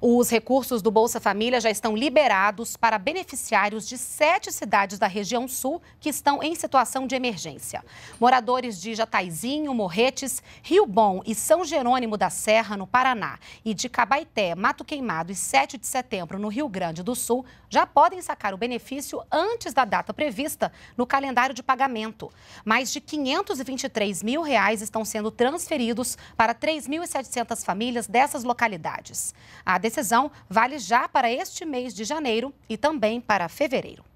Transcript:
Os recursos do Bolsa Família já estão liberados para beneficiários de sete cidades da região sul que estão em situação de emergência. Moradores de Jataizinho, Morretes, Rio Bom e São Jerônimo da Serra, no Paraná, e de Cabaité, Mato Queimado e 7 de setembro, no Rio Grande do Sul, já podem sacar o benefício antes da data prevista no calendário de pagamento. Mais de 523 mil reais estão sendo transferidos para 3.700 famílias dessas localidades. A decisão vale já para este mês de janeiro e também para fevereiro.